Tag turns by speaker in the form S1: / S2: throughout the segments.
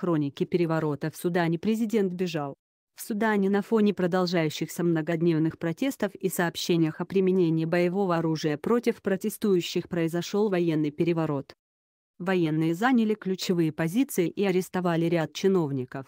S1: Хроники переворота в Судане президент бежал. В Судане на фоне продолжающихся многодневных протестов и сообщениях о применении боевого оружия против протестующих произошел военный переворот. Военные заняли ключевые позиции и арестовали ряд чиновников.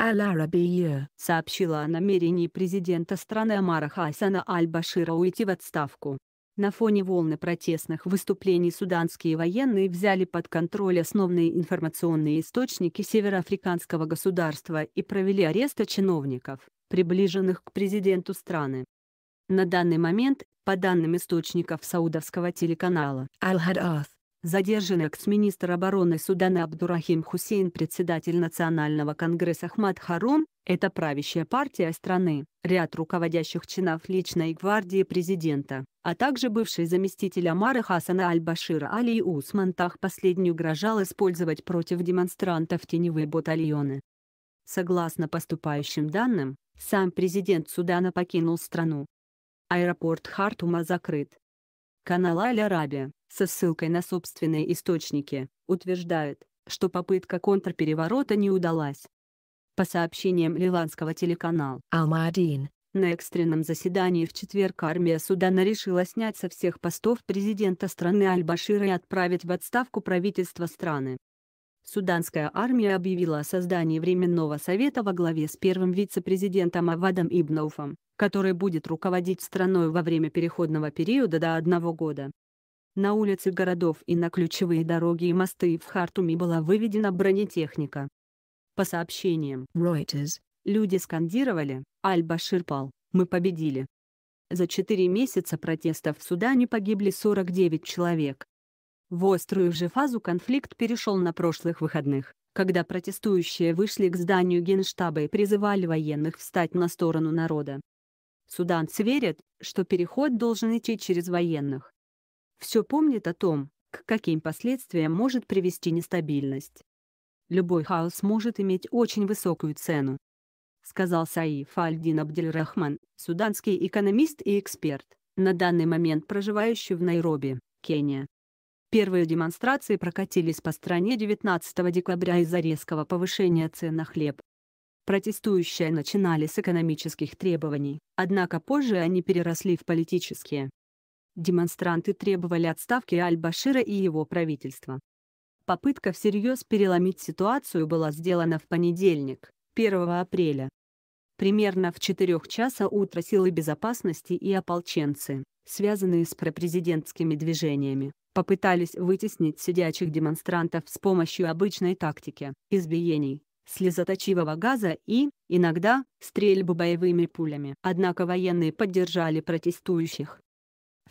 S1: «Аль-Арабия» сообщила о намерении президента страны Амара Хасана Аль-Башира уйти в отставку. На фоне волны протестных выступлений суданские военные взяли под контроль основные информационные источники североафриканского государства и провели аресты чиновников, приближенных к президенту страны. На данный момент, по данным источников саудовского телеканала Al-Hadath, задержан экс-министр обороны Судана Абдурахим Хусейн, председатель Национального конгресса Ахмад Харун, это правящая партия страны, ряд руководящих чинов личной гвардии президента, а также бывший заместитель Амара Хасана Аль-Башира Али Усман Тах последний угрожал использовать против демонстрантов теневые батальоны. Согласно поступающим данным, сам президент Судана покинул страну. Аэропорт Хартума закрыт. Канал Аль-Арабия, со ссылкой на собственные источники, утверждает, что попытка контрпереворота не удалась, по сообщениям ливанского телеканала «Алмадин», на экстренном заседании в четверг армия Судана решила снять со всех постов президента страны Аль-Башира и отправить в отставку правительство страны. Суданская армия объявила о создании Временного совета во главе с первым вице-президентом Авадом Ибнауфом, который будет руководить страной во время переходного периода до одного года. На улицы городов и на ключевые дороги и мосты в Хартуме была выведена бронетехника. По сообщениям Reuters, люди скандировали «Аль-Башир пал, мы победили». За четыре месяца протестов в Судане погибли 49 человек. В острую же фазу конфликт перешел на прошлых выходных, когда протестующие вышли к зданию Генштаба и призывали военных встать на сторону народа. Суданцы верят, что переход должен идти через военных. Все помнит о том, к каким последствиям может привести нестабильность любой хаос может иметь очень высокую цену. Сказал Саиф Альдин Абдельрахман, суданский экономист и эксперт, на данный момент проживающий в Найроби, Кения. Первые демонстрации прокатились по стране 19 декабря из-за резкого повышения цен на хлеб. Протестующие начинали с экономических требований, однако позже они переросли в политические. Демонстранты требовали отставки Аль-Башира и его правительства, Попытка всерьез переломить ситуацию была сделана в понедельник, 1 апреля. Примерно в 4 часа утра силы безопасности и ополченцы, связанные с пропрезидентскими движениями, попытались вытеснить сидячих демонстрантов с помощью обычной тактики – избиений, слезоточивого газа и, иногда, стрельбу боевыми пулями. Однако военные поддержали протестующих,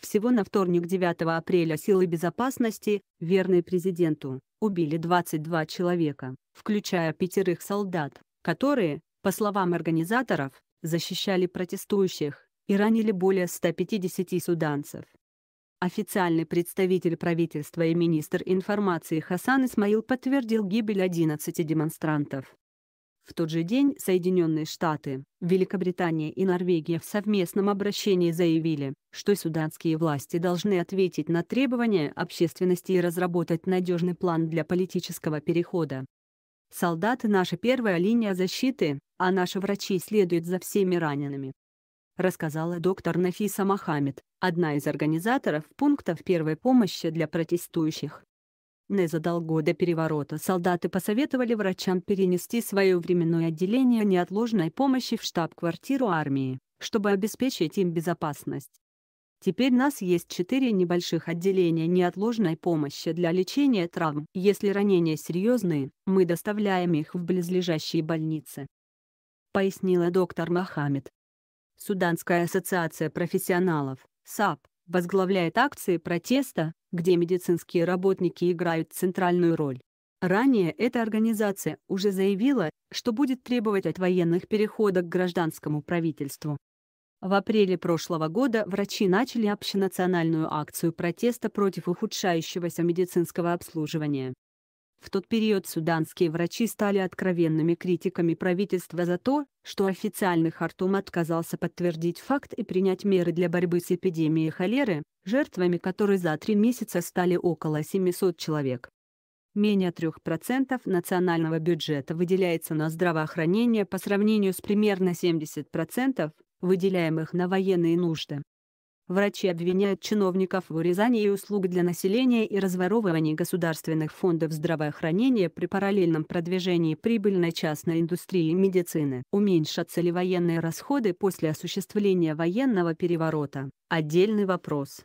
S1: всего на вторник 9 апреля силы безопасности, верные президенту, убили 22 человека, включая пятерых солдат, которые, по словам организаторов, защищали протестующих и ранили более 150 суданцев. Официальный представитель правительства и министр информации Хасан Исмаил подтвердил гибель 11 демонстрантов. В тот же день Соединенные Штаты, Великобритания и Норвегия в совместном обращении заявили, что суданские власти должны ответить на требования общественности и разработать надежный план для политического перехода. Солдаты – наша первая линия защиты, а наши врачи следуют за всеми ранеными. Рассказала доктор Нафиса Мохаммед, одна из организаторов пунктов первой помощи для протестующих за долгу до переворота солдаты посоветовали врачам перенести свое временное отделение неотложной помощи в штаб-квартиру армии, чтобы обеспечить им безопасность. Теперь нас есть четыре небольших отделения неотложной помощи для лечения травм. Если ранения серьезные, мы доставляем их в близлежащие больницы. Пояснила доктор Мохаммед. Суданская ассоциация профессионалов, САП, возглавляет акции протеста, где медицинские работники играют центральную роль. Ранее эта организация уже заявила, что будет требовать от военных перехода к гражданскому правительству. В апреле прошлого года врачи начали общенациональную акцию протеста против ухудшающегося медицинского обслуживания. В тот период суданские врачи стали откровенными критиками правительства за то, что официальный Хартум отказался подтвердить факт и принять меры для борьбы с эпидемией холеры, жертвами которой за три месяца стали около 700 человек. Менее 3% национального бюджета выделяется на здравоохранение по сравнению с примерно 70%, выделяемых на военные нужды. Врачи обвиняют чиновников в урезании услуг для населения и разворовывании государственных фондов здравоохранения при параллельном продвижении прибыльной частной индустрии медицины. Уменьшатся ли военные расходы после осуществления военного переворота? Отдельный вопрос.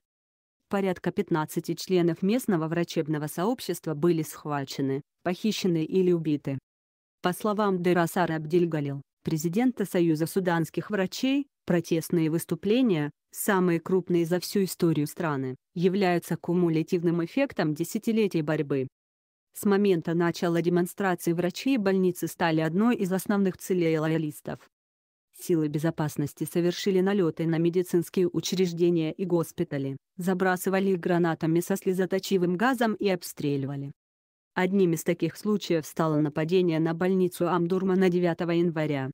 S1: Порядка 15 членов местного врачебного сообщества были схвачены, похищены или убиты. По словам Дерасара Абдельгалил, президента Союза суданских врачей, Протестные выступления, самые крупные за всю историю страны, являются кумулятивным эффектом десятилетий борьбы. С момента начала демонстраций врачи и больницы стали одной из основных целей лоялистов. Силы безопасности совершили налеты на медицинские учреждения и госпитали, забрасывали их гранатами со слезоточивым газом и обстреливали. Одним из таких случаев стало нападение на больницу Амдурма на 9 января.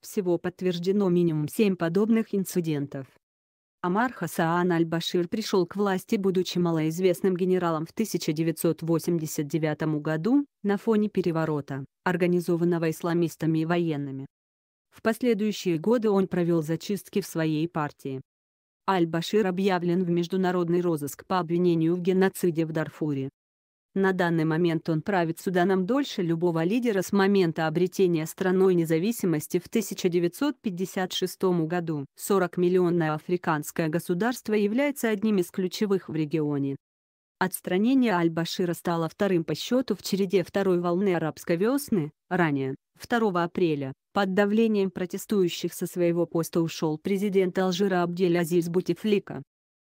S1: Всего подтверждено минимум семь подобных инцидентов. Амар Хасаан Аль-Башир пришел к власти, будучи малоизвестным генералом в 1989 году, на фоне переворота, организованного исламистами и военными. В последующие годы он провел зачистки в своей партии. Аль-Башир объявлен в международный розыск по обвинению в геноциде в Дарфуре. На данный момент он правит Суданом дольше любого лидера с момента обретения страной независимости в 1956 году. 40-миллионное африканское государство является одним из ключевых в регионе. Отстранение Аль-Башира стало вторым по счету в череде второй волны арабской весны, ранее, 2 апреля, под давлением протестующих со своего поста ушел президент Алжира Абдель Азиз Бутифлика.